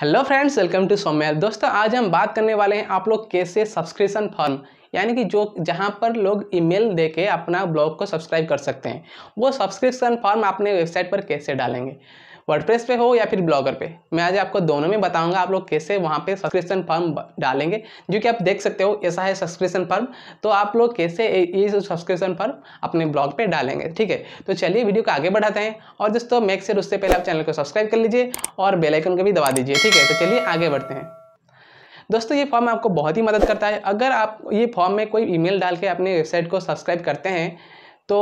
hello friends welcome to सोमेल दोस्तों आज हम बात करने वाले हैं आप लोग कैसे सब्सक्रिप्शन फॉर्म यानी कि जो जहाँ पर लोग ईमेल देके अपना ब्लॉग को सब्सक्राइब कर सकते हैं वो सब्सक्रिप्शन फॉर्म अपने वेबसाइट पर कैसे डालेंगे वर्डप्रेस पे हो या फिर ब्लॉगर पे मैं आज आपको दोनों में बताऊंगा आप लोग कैसे वहाँ पे सब्सक्रिप्शन फॉर्म डालेंगे जो कि आप देख सकते हो ऐसा है सब्सक्रिप्शन फॉर्म तो आप लोग कैसे ये सब्सक्रिप्शन फॉर्म अपने ब्लॉग पे डालेंगे ठीक है तो चलिए वीडियो को आगे बढ़ाते हैं और दोस्तों मैक से उससे पहले आप चैनल को सब्सक्राइब कर लीजिए और बेलाइकन को भी दबा दीजिए ठीक है तो चलिए आगे बढ़ते हैं दोस्तों ये फॉर्म आपको बहुत ही मदद करता है अगर आप ये फॉर्म में कोई ईमेल डाल के अपने वेबसाइट को सब्सक्राइब करते हैं तो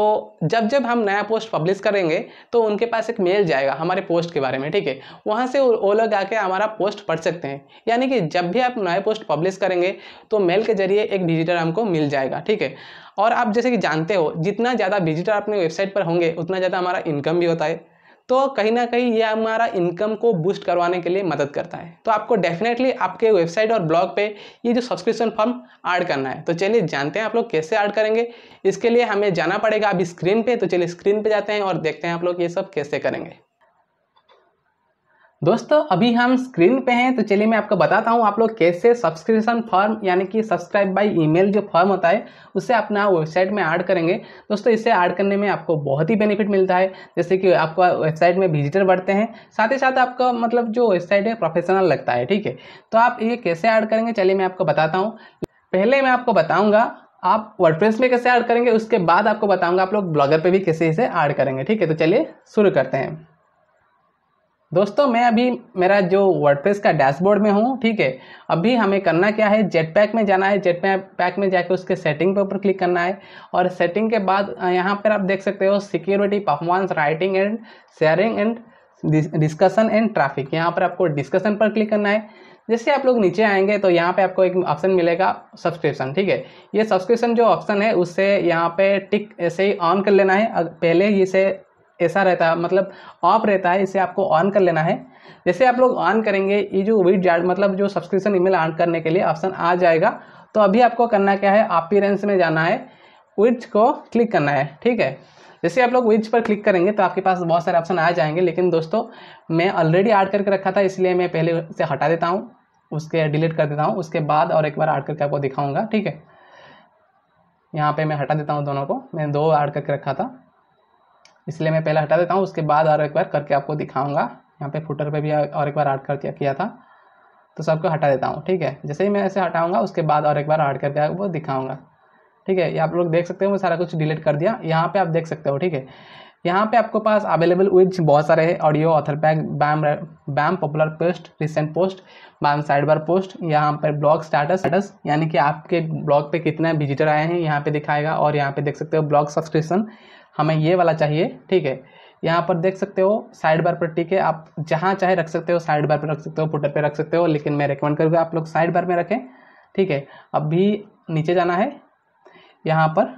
जब जब हम नया पोस्ट पब्लिश करेंगे तो उनके पास एक मेल जाएगा हमारे पोस्ट के बारे में ठीक है वहाँ से वो लोग आके हमारा पोस्ट पढ़ सकते हैं यानी कि जब भी आप नया पोस्ट पब्लिश करेंगे तो मेल के जरिए एक विजिटर हमको मिल जाएगा ठीक है और आप जैसे कि जानते हो जितना ज़्यादा विजिटर अपने वेबसाइट पर होंगे उतना ज़्यादा हमारा इनकम भी होता है तो कहीं ना कहीं ये हमारा इनकम को बूस्ट करवाने के लिए मदद करता है तो आपको डेफिनेटली आपके वेबसाइट और ब्लॉग पे ये जो सब्सक्रिप्शन फॉर्म ऐड करना है तो चलिए जानते हैं आप लोग कैसे ऐड करेंगे इसके लिए हमें जाना पड़ेगा अभी स्क्रीन पे तो चलिए स्क्रीन पे जाते हैं और देखते हैं आप लोग ये सब कैसे करेंगे दोस्तों अभी हम स्क्रीन पे हैं तो चलिए मैं आपको बताता हूँ आप लोग कैसे सब्सक्रिप्शन फॉर्म यानी कि सब्सक्राइब बाय ईमेल जो फॉर्म होता है उसे अपना वेबसाइट में ऐड करेंगे दोस्तों इसे ऐड करने में आपको बहुत ही बेनिफिट मिलता है जैसे कि आपका वेबसाइट में विजिटर बढ़ते हैं साथ ही साथ आपका मतलब जो वेबसाइट है प्रोफेशनल लगता है ठीक है तो आप ये कैसे ऐड करेंगे चलिए मैं आपको बताता हूँ पहले मैं आपको बताऊँगा आप वर्डप्रेस में कैसे ऐड करेंगे उसके बाद आपको बताऊँगा आप लोग ब्लॉगर पर भी कैसे इसे ऐड करेंगे ठीक है तो चलिए शुरू करते हैं दोस्तों मैं अभी मेरा जो वर्डप्रेस का डैशबोर्ड में हूँ ठीक है अभी हमें करना क्या है जेट पैक में जाना है जेट पैक में जाके उसके सेटिंग पे ऊपर क्लिक करना है और सेटिंग के बाद यहाँ पर आप देख सकते हो security performance writing and sharing and discussion and traffic यहाँ पर आपको डिस्कशन पर क्लिक करना है जैसे आप लोग नीचे आएंगे तो यहाँ पे आपको एक ऑप्शन मिलेगा सब्सक्रिप्शन ठीक है ये सब्सक्रिप्शन जो ऑप्शन है उससे यहाँ पे टिक ऐसे ही ऑन कर लेना है पहले इसे ऐसा रहता है मतलब ऑफ रहता है इसे आपको ऑन कर लेना है जैसे आप लोग ऑन करेंगे ये जो विड मतलब जो सब्सक्रिप्शन ईमेल ऑन करने के लिए ऑप्शन आ जाएगा तो अभी आपको करना क्या है अपीरेंस में जाना है विच को क्लिक करना है ठीक है जैसे आप लोग विच पर क्लिक करेंगे तो आपके पास बहुत सारे ऑप्शन आ जाएंगे लेकिन दोस्तों मैं ऑलरेडी ऐड करके रखा था इसलिए मैं पहले उसे हटा देता हूँ उसके डिलीट कर देता हूँ उसके बाद और एक बार ऐड करके आपको दिखाऊंगा ठीक है यहाँ पे मैं हटा देता हूँ दोनों को मैंने दो ऐड करके रखा था इसलिए मैं पहले हटा देता हूँ उसके बाद और एक बार करके आपको दिखाऊंगा यहाँ पे फुटर पे भी और एक बार ऐड दिया किया था तो सबको हटा देता हूँ ठीक है जैसे ही मैं ऐसे हटाऊंगा उसके बाद और एक बार ऐड करके आपको दिखाऊंगा ठीक है ये आप लोग देख सकते हो मैं सारा कुछ डिलीट कर दिया यहाँ पर आप देख सकते हो ठीक है यहाँ पर आपको पास अवेलेबल विथ बहुत सारे है audio author pack bam bam popular post recent post bam side bar post यहाँ पर ब्लॉग स्टेटस स्टेटस यानी कि आपके ब्लॉग पे कितने विजिटर आए हैं यहाँ पे दिखाएगा और यहाँ पे देख सकते हो ब्लॉग सब्सक्रिप्शन हमें ये वाला चाहिए ठीक है यहाँ पर देख सकते हो साइड बार पर टीके आप जहाँ चाहे रख सकते हो साइड बार पर रख सकते हो फुटर पे रख सकते हो लेकिन मैं रिकमेंड करूँगा आप लोग साइड बार में रखें ठीक है अब भी नीचे जाना है यहाँ पर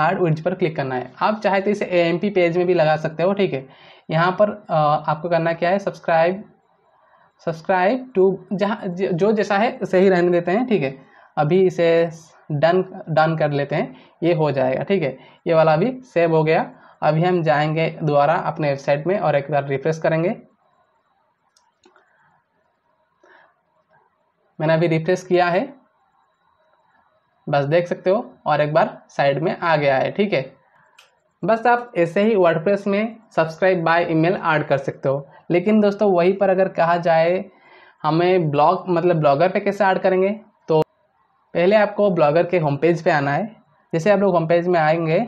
आर्ड उज पर क्लिक करना है आप चाहे तो इसे ए पेज में भी लगा सकते हो ठीक है यहाँ पर आपको करना क्या है सब्सक्राइब सब्सक्राइब टू जहाँ जो जैसा है सही रहने देते हैं ठीक है अभी इसे डन डन कर लेते हैं ये हो जाएगा ठीक है ये वाला अभी सेव हो गया अभी हम जाएंगे दोबारा अपने वेबसाइट में और एक बार रिफ्रेश करेंगे मैंने अभी रिफ्रेश किया है बस देख सकते हो और एक बार साइड में आ गया है ठीक है बस आप ऐसे ही वर्डप्रेस में सब्सक्राइब बाय ईमेल ऐड कर सकते हो लेकिन दोस्तों वहीं पर अगर कहा जाए हमें ब्लॉग मतलब ब्लॉगर पे कैसे ऐड करेंगे पहले आपको ब्लॉगर के होम पेज पे आना है जैसे आप लोग होम पेज में आएंगे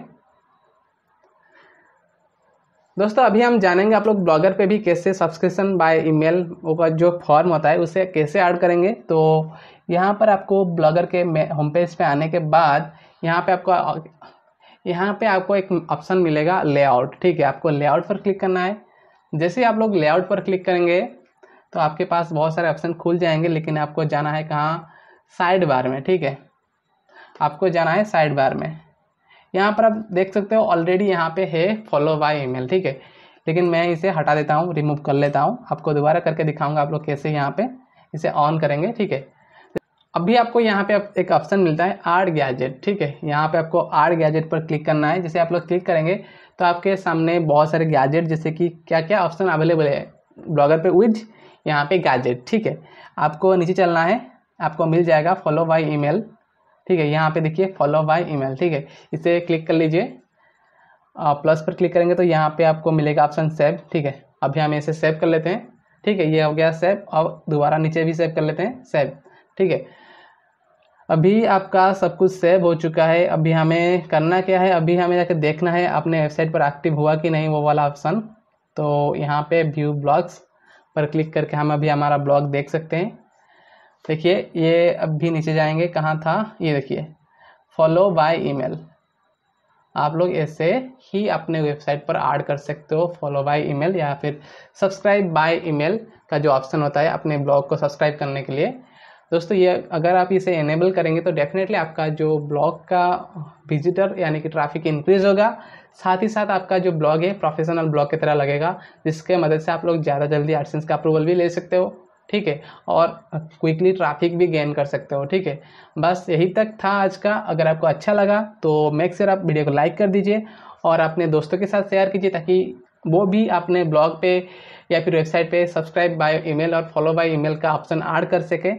दोस्तों अभी हम जानेंगे आप लोग ब्लॉगर पे भी कैसे सब्सक्रिप्शन बाय ईमेल का जो फॉर्म होता है उसे कैसे ऐड करेंगे तो यहाँ पर आपको ब्लॉगर के होम पेज पे आने के बाद यहाँ पे आपको यहाँ पे आपको एक ऑप्शन मिलेगा लेआउट ठीक है आपको लेआउट पर क्लिक करना है जैसे आप लोग लेआउट पर क्लिक करेंगे तो आपके पास बहुत सारे ऑप्शन खुल जाएंगे लेकिन आपको जाना है कहाँ साइड बार में ठीक है आपको जाना है साइड बार में यहाँ पर आप देख सकते हो ऑलरेडी यहाँ पे है फॉलो बाय ईमेल ठीक है लेकिन मैं इसे हटा देता हूँ रिमूव कर लेता हूँ आपको दोबारा करके दिखाऊंगा आप लोग कैसे यहाँ पे इसे ऑन करेंगे ठीक है अभी आपको यहाँ पे एक ऑप्शन मिलता है आर गैजेट ठीक है यहाँ पे आपको आर गैजेट पर क्लिक करना है जैसे आप लोग क्लिक करेंगे तो आपके सामने बहुत सारे गैजेट जैसे कि क्या क्या ऑप्शन अवेलेबल है ब्लॉगर पे विज यहाँ पे गैजेट ठीक है आपको नीचे चलना है आपको मिल जाएगा फॉलो बाई ई ठीक है यहाँ पे देखिए फॉलो बाई ई ठीक है इसे क्लिक कर लीजिए प्लस पर क्लिक करेंगे तो यहाँ पे आपको मिलेगा ऑप्शन सेव ठीक है अभी हम इसे सेव कर लेते हैं ठीक है ये हो गया सेव अब दोबारा नीचे भी सेव कर लेते हैं सेव ठीक है अभी आपका सब कुछ सेव हो चुका है अभी हमें करना क्या है अभी हमें जाकर देखना है अपने वेबसाइट पर एक्टिव हुआ कि नहीं वो वाला ऑप्शन तो यहाँ पे व्यू ब्लॉग्स पर क्लिक करके हम अभी हमारा ब्लॉग देख सकते हैं देखिए ये अब भी नीचे जाएंगे कहाँ था ये देखिए फॉलो बाय ईमेल आप लोग ऐसे ही अपने वेबसाइट पर ऐड कर सकते हो फॉलो बाय ईमेल या फिर सब्सक्राइब बाय ईमेल का जो ऑप्शन होता है अपने ब्लॉग को सब्सक्राइब करने के लिए दोस्तों ये अगर आप इसे इनेबल करेंगे तो डेफिनेटली आपका जो ब्लॉग का विजिटर यानी कि ट्रैफिक इंक्रीज होगा साथ ही साथ आपका जो ब्लॉग है प्रोफेशनल ब्लॉग की तरह लगेगा जिसके मदद से आप लोग ज़्यादा जल्दी एडसेंस का अप्रूवल भी ले सकते हो ठीक है और क्विकली ट्रैफिक भी गेन कर सकते हो ठीक है बस यही तक था आज का अगर आपको अच्छा लगा तो मेक श्योर आप वीडियो को लाइक कर दीजिए और अपने दोस्तों के साथ शेयर कीजिए ताकि वो भी अपने ब्लॉग पे या फिर वेबसाइट पे सब्सक्राइब बाय ईमेल और फॉलो बाय ईमेल का ऑप्शन ऐड कर सके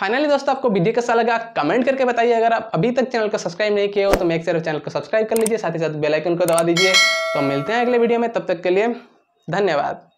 फाइनली दोस्तों आपको वीडियो कैसा लगा कमेंट करके बताइए अगर आप अभी तक चैनल को सब्सक्राइब नहीं किए हो तो मेक श्योर चैनल को सब्सक्राइब कर लीजिए साथ ही साथ बेलाइकन को दबा दीजिए तो मिलते हैं अगले वीडियो में तब तक के लिए धन्यवाद